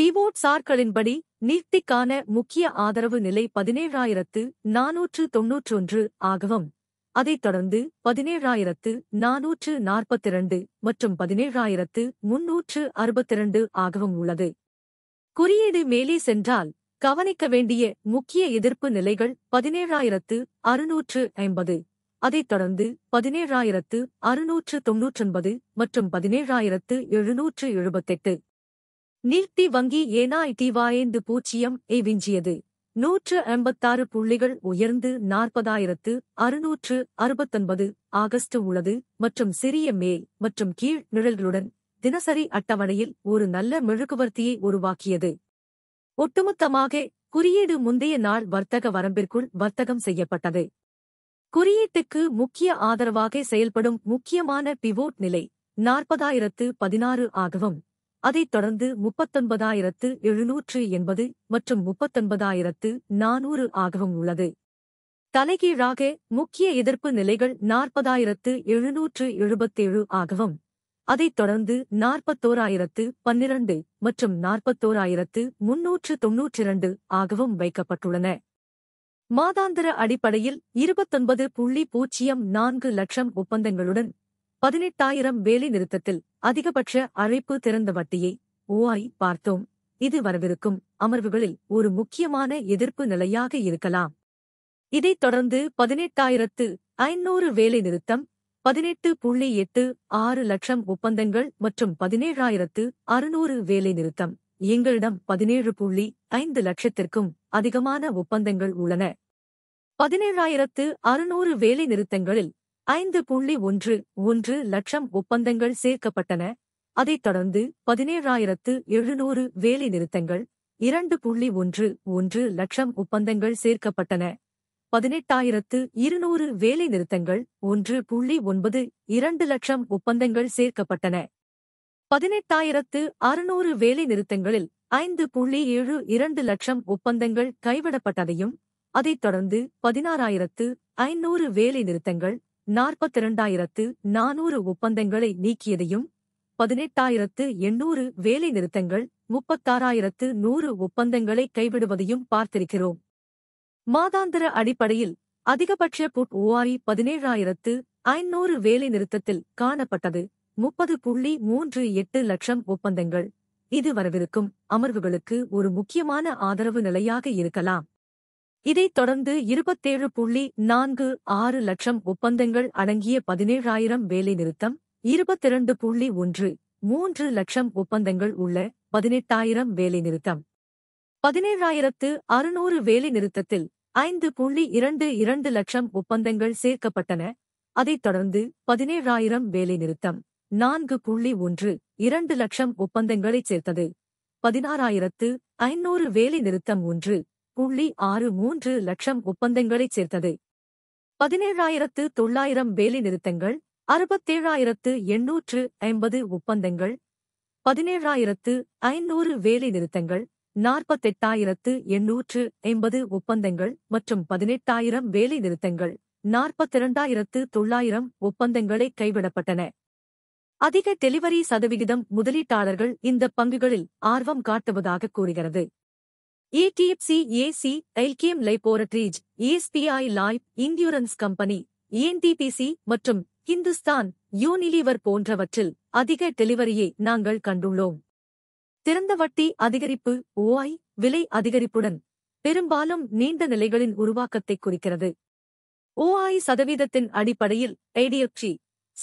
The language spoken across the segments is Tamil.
பிவோட் சார்களின்படி நீர்த்திக்கான முக்கிய ஆதரவு நிலை பதினேழாயிரத்து நாநூற்று தொன்னூற்றொன்று ஆகவும் அதைத் தொடர்ந்து பதினேழாயிரத்து நாநூற்று நாற்பத்திரண்டு மற்றும் பதினேழாயிரத்து முன்னூற்று அறுபத்திரண்டு ஆகவும் உள்ளது குறியீடு மேலே சென்றால் கவனிக்க வேண்டிய முக்கிய எதிர்ப்பு நிலைகள் பதினேழாயிரத்து அறுநூற்று ஐம்பது அதைத் தொடர்ந்து பதினேழாயிரத்து அறுநூற்று தொன்னூற்றொன்பது மற்றும் பதினேழாயிரத்து எழுநூற்று எழுபத்தெட்டு நீர்த்தி வங்கி ஏனாயிரத்தி பூச்சியம் ஏ விஞ்சியது நூற்று எண்பத்தாறு புள்ளிகள் உயர்ந்து நாற்பதாயிரத்து அறுநூற்று அறுபத்தொன்பது ஆகஸ்ட் உள்ளது மற்றும் சிறிய மேல் மற்றும் கீழ் நிழல்களுடன் தினசரி அட்டவணையில் ஒரு நல்ல மெழுகுவர்த்தியை உருவாக்கியது ஒட்டுமொத்தமாக குறியீடு முந்தைய நாள் வர்த்தக வரம்பிற்குள் வர்த்தகம் செய்யப்பட்டது குறியீட்டுக்கு முக்கிய ஆதரவாக செயல்படும் முக்கியமான பிவோட் நிலை நாற்பதாயிரத்து பதினாறு ஆகவும் அதைத் தொடர்ந்து முப்பத்தொன்பதாயிரத்து எழுநூற்று எண்பது மற்றும் முப்பத்தொன்பதாயிரத்து நானூறு ஆகவும் உள்ளது தலைகீழாக முக்கிய எதிர்ப்பு நிலைகள் நாற்பதாயிரத்து எழுநூற்று எழுபத்தேழு ஆகவும் அதைத் தொடர்ந்து நாற்பத்தோராயிரத்து பன்னிரண்டு மற்றும் நாற்பத்தோராயிரத்து முன்னூற்று தொன்னூற்றிரண்டு ஆகவும் வைக்கப்பட்டுள்ளன மாதாந்திர அடிப்படையில் இருபத்தொன்பது புள்ளி பூஜ்ஜியம் நான்கு லட்சம் ஒப்பந்தங்களுடன் பதினெட்டாயிரம் வேலை நிறுத்தத்தில் அதிகபட்ச அழைப்பு திறந்த வட்டியை ஓஐ பார்த்தோம் இது வரவிருக்கும் அமர்வுகளில் ஒரு முக்கியமான எதிர்ப்பு நிலையாக இருக்கலாம் இதைத் தொடர்ந்து பதினெட்டாயிரத்து ஐநூறு வேலை நிறுத்தம் பதினெட்டு புள்ளி எட்டு ஆறு லட்சம் ஒப்பந்தங்கள் மற்றும் பதினேழாயிரத்து அறுநூறு வேலை நிறுத்தம் எங்களிடம் பதினேழு புள்ளி ஐந்து லட்சத்திற்கும் அதிகமான ஒப்பந்தங்கள் உள்ளன பதினேழாயிரத்து அறுநூறு வேலை நிறுத்தங்களில் ஐந்து புள்ளி ஒன்று ஒன்று லட்சம் ஒப்பந்தங்கள் சேர்க்கப்பட்டன அதைத் தொடர்ந்து பதினேழாயிரத்து எழுநூறு வேலை நிறுத்தங்கள் இரண்டு புள்ளி ஒன்று ஒன்று லட்சம் ஒப்பந்தங்கள் சேர்க்கப்பட்டன பதினெட்டாயிரத்து இருநூறு வேலை நிறுத்தங்கள் ஒன்று புள்ளி ஒன்பது இரண்டு லட்சம் ஒப்பந்தங்கள் சேர்க்கப்பட்டன பதினெட்டாயிரத்து அறுநூறு வேலை நிறுத்தங்களில் ஐந்து புள்ளி ஏழு இரண்டு லட்சம் ஒப்பந்தங்கள் கைவிடப்பட்டதையும் அதைத் தொடர்ந்து பதினாறாயிரத்து ஐநூறு வேலை நிறுத்தங்கள் நாற்பத்திரண்டாயிரத்து நானூறு ஒப்பந்தங்களை நீக்கியதையும் பதினெட்டாயிரத்து எண்ணூறு வேலைநிறுத்தங்கள் முப்பத்தாறாயிரத்து நூறு ஒப்பந்தங்களை கைவிடுவதையும் பார்த்திருக்கிறோம் மாதாந்திர அடிப்படையில் அதிகபட்ச புட் ஓஆரி பதினேழாயிரத்து ஐநூறு வேலைநிறுத்தத்தில் காணப்பட்டது முப்பது புள்ளி மூன்று எட்டு லட்சம் ஒப்பந்தங்கள் இது வரவிருக்கும் அமர்வுகளுக்கு ஒரு முக்கியமான ஆதரவு நிலையாக இருக்கலாம் இதைத் தொடர்ந்து இருபத்தேழு புள்ளி நான்கு ஆறு லட்சம் ஒப்பந்தங்கள் அடங்கிய பதினேழாயிரம் வேலைநிறுத்தம் இருபத்திரண்டு புள்ளி ஒன்று மூன்று லட்சம் ஒப்பந்தங்கள் உள்ள பதினெட்டாயிரம் வேலைநிறுத்தம் பதினேழாயிரத்து அறுநூறு வேலைநிறுத்தத்தில் ஐந்து புள்ளி இரண்டு இரண்டு லட்சம் ஒப்பந்தங்கள் சேர்க்கப்பட்டன அதைத் தொடர்ந்து பதினேழாயிரம் வேலைநிறுத்தம் நான்கு புள்ளி ஒன்று இரண்டு லட்சம் ஒப்பந்தங்களைச் சேர்த்தது பதினாறாயிரத்து ஐநூறு வேலைநிறுத்தம் ஒன்று புள்ளி ஆறு மூன்று லட்சம் ஒப்பந்தங்களைச் சேர்த்தது பதினேழாயிரத்து தொள்ளாயிரம் வேலை நிறுத்தங்கள் அறுபத்தேழாயிரத்து எண்ணூற்று ஐம்பது ஒப்பந்தங்கள் பதினேழாயிரத்து ஐநூறு வேலை நிறுத்தங்கள் நாற்பத்தெட்டாயிரத்து எண்ணூற்று ஐம்பது ஒப்பந்தங்கள் மற்றும் பதினெட்டாயிரம் வேலை நிறுத்தங்கள் நாற்பத்திரண்டாயிரத்து தொள்ளாயிரம் ஒப்பந்தங்களை கைவிடப்பட்டன அதிக டெலிவரி சதவிகிதம் முதலீட்டாளர்கள் இந்த பங்குகளில் ஆர்வம் காட்டுவதாக கூறுகிறது ఈటీఎఫ్సీఏసీ ఎల్కేఎం లైబోరటరీజ్ ఈఎస్పిఐ லைஃப் இன்டியூரன்ஸ் கம்பெனி இஎன்டிபிசி மற்றும் ஹிந்துஸ்தான் யூனிலீவர் போன்றவற்றில் அதிக டெலிவரியை நாங்கள் கண்டுள்ளோம் திறந்த வட்டி அதிகரிப்பு ஓஐ விலை அதிகரிப்புடன் பெரும்பாலும் நீண்ட நிலைகளின் உருவாக்கத்தை குறிக்கிறது ஓஐ சதவீதத்தின் அடிப்படையில் IDFC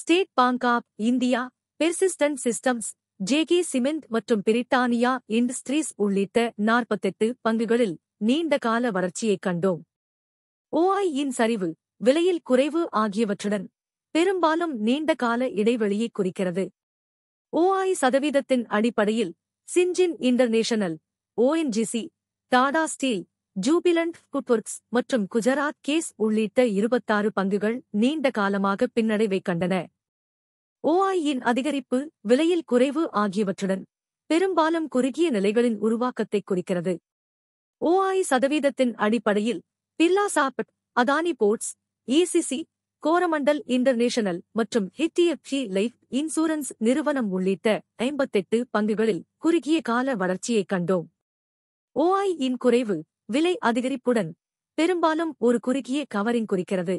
State Bank of India Persistent Systems JK Cement மற்றும் பிரிட்டானியா இண்டஸ்ட்ரீஸ் உள்ளிட்ட நாற்பத்தெட்டு பங்குகளில் நீண்ட கால வளர்ச்சியைக் கண்டோம் ஓஐயின் சரிவு விலையில் குறைவு ஆகியவற்றுடன் பெரும்பாலும் நீண்ட கால இடைவெளியைக் குறிக்கிறது ஓஐ சதவீதத்தின் அடிப்படையில் Syngene International ONGC Tata Steel Jubilant Foodworks மற்றும் குஜராத் கேஸ் உள்ளிட்ட இருபத்தாறு பங்குகள் நீண்ட காலமாக பின்னடைவை கண்டன ஓஆயின் அதிகரிப்பு விலையில் குறைவு ஆகியவற்றுடன் பெரும்பாலும் குறுகிய நிலைகளின் உருவாக்கத்தை குறிக்கிறது ஓஐ சதவீதத்தின் அடிப்படையில் பில்லா சாபட் Adani Ports ACC Coromandel International மற்றும் ஹெச்டிஎஃப்சி லைஃப் இன்சூரன்ஸ் நிறுவனம் உள்ளிட்ட ஐம்பத்தெட்டு பங்குகளில் குறுகிய கால வளர்ச்சியை கண்டோம் இன் குறைவு விலை அதிகரிப்புடன் பெரும்பாலும் ஒரு குறுகிய கவரிங் குறிக்கிறது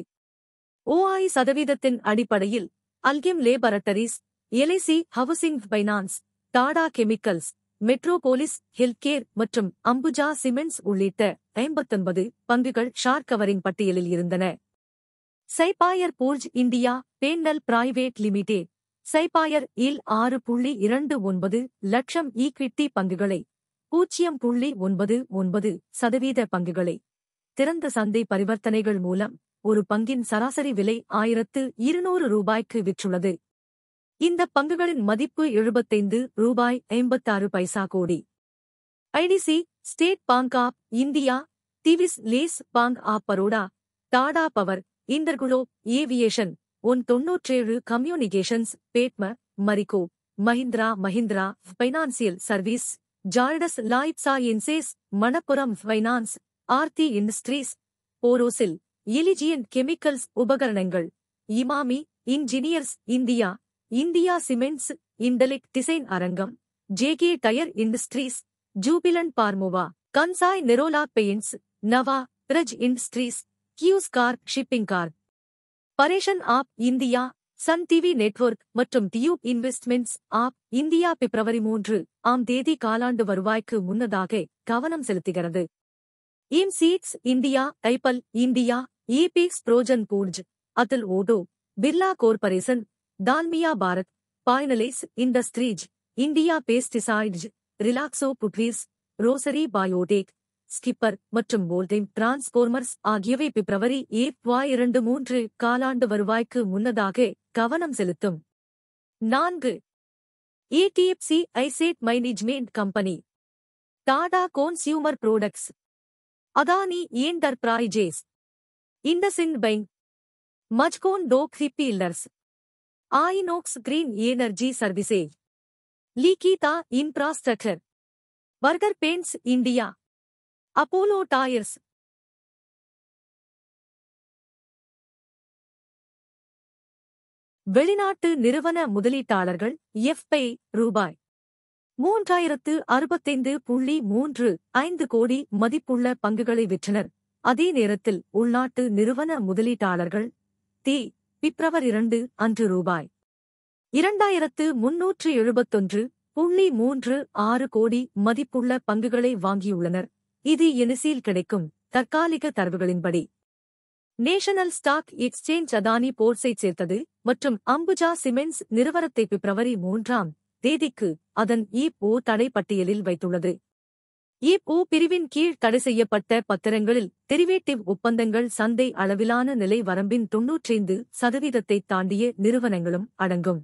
ஓஐ சதவீதத்தின் அடிப்படையில் Alkem Laboratories LIC Housing Finance Tata Chemicals Metropolis Healthcare மற்றும் அம்புஜா சிமெண்ட்ஸ் உள்ளிட்ட ஐம்பத்தொன்பது பங்குகள் ஷார் கவரிங் பட்டியலில் இருந்தன சைபாயர் போர்ஜ் இந்தியா பேண்டல் பிரைவேட் லிமிடெட் சைபாயர் இல் ஆறு புள்ளி இரண்டு ஒன்பது லட்சம் ஈக்விட்டி பங்குகளை பூஜ்ஜியம் புள்ளி ஒன்பது ஒன்பது சதவீத பங்குகளை திறந்த சந்தை பரிவர்த்தனைகள் மூலம் ஒரு பங்கின் சராசரி விலை ஆயிரத்து இருநூறு ரூபாய்க்கு விற்றுள்ளது இந்த பங்குகளின் மதிப்பு எழுபத்தைந்து ரூபாய் ஐம்பத்தாறு paisa crore ITC State Bank of India Divi's Labs Bank of Baroda Tata Power InterGlobe Aviation One தொன்னூற்றேழு Communications Paytm Marico Mahindra Mahindra Financial Service ஜார்டஸ் லாய்ப்ஸா இன்சேஸ் Manappuram Finance Aarti Industries Borosil எலிஜியன் கெமிக்கல்ஸ் உபகரணங்கள் Emami Engineers India India Cements Intellect Design அரங்கம் JK Tyre Industries Jubilant Pharmova Kansai Nerolac Paints நவா பிரஜ் இண்டஸ்ட்ரீஸ் கியூஸ் கார் Shipping Corporation of India Sun TV Network மற்றும் டியூப் இன்வெஸ்ட்மெண்ட்ஸ் ஆப் இந்தியா பிப்ரவரி மூன்று ஆம் தேதி காலாண்டு வருவாய்க்கு முன்னதாக கவனம் செலுத்துகிறது இம் சீட்ஸ் இந்தியா ஐபல் இந்தியா ईपीक्स प्रोजन பூர்ஜ் அதில் ஓடோ Birla Corporation Dalmia Bharat Finolex Industries India Pesticides Relaxo Footwears Rossari Biotech Skipper மற்றும் போல்டைம் டிரான்ஸ்போர்மர்ஸ் ஆகியவை பிப்ரவரி ஏப்வாய் இரண்டு மூன்று காலாண்டு வருவாய்க்கு முன்னதாக கவனம் செலுத்தும் நான்கு HDFC Asset Management Company Tata Consumer Products Adani Enterprises IndusInd Bank Mazagon Dock Shipbuilders Inox Green Energy Services Likhitha Infrastructure Berger Paints India Apollo Tyres வெளிநாட்டு நிறுவன முதலீட்டாளர்கள் ரூபாய் மூன்றாயிரத்து அறுபத்தைந்து புள்ளி மூன்று ஐந்து கோடி மதிப்புள்ள பங்குகளை விற்றனர் அதே நேரத்தில் உள்நாட்டு நிறுவன முதலீட்டாளர்கள் தி பிப்ரவர் இரண்டு அன்று ரூபாய் இரண்டாயிரத்து முன்னூற்று எழுபத்தொன்று புள்ளி மூன்று ஆறு கோடி மதிப்புள்ள பங்குகளை வாங்கியுள்ளனர் இது எனிசியில் கிடைக்கும் தற்காலிக தரவுகளின்படி நேஷனல் ஸ்டாக் எக்ஸ்சேஞ்ச் அதானி போர்ஸை சேர்த்தது மற்றும் அம்புஜா சிமெண்ட்ஸ் நிறுவனத்தை பிப்ரவரி மூன்றாம் தேதிக்கு அதன் இ போ தடை பட்டியலில் வைத்துள்ளது இப் உ பிரிவின் கீழ் தடை செய்யப்பட்ட பத்திரங்களில் தெரிவேட்டிவ் ஒப்பந்தங்கள் சந்தை அளவிலான நிலை வரம்பின் தொன்னூற்றைந்து சதவீதத்தை தாண்டிய நிறுவனங்களும் அடங்கும்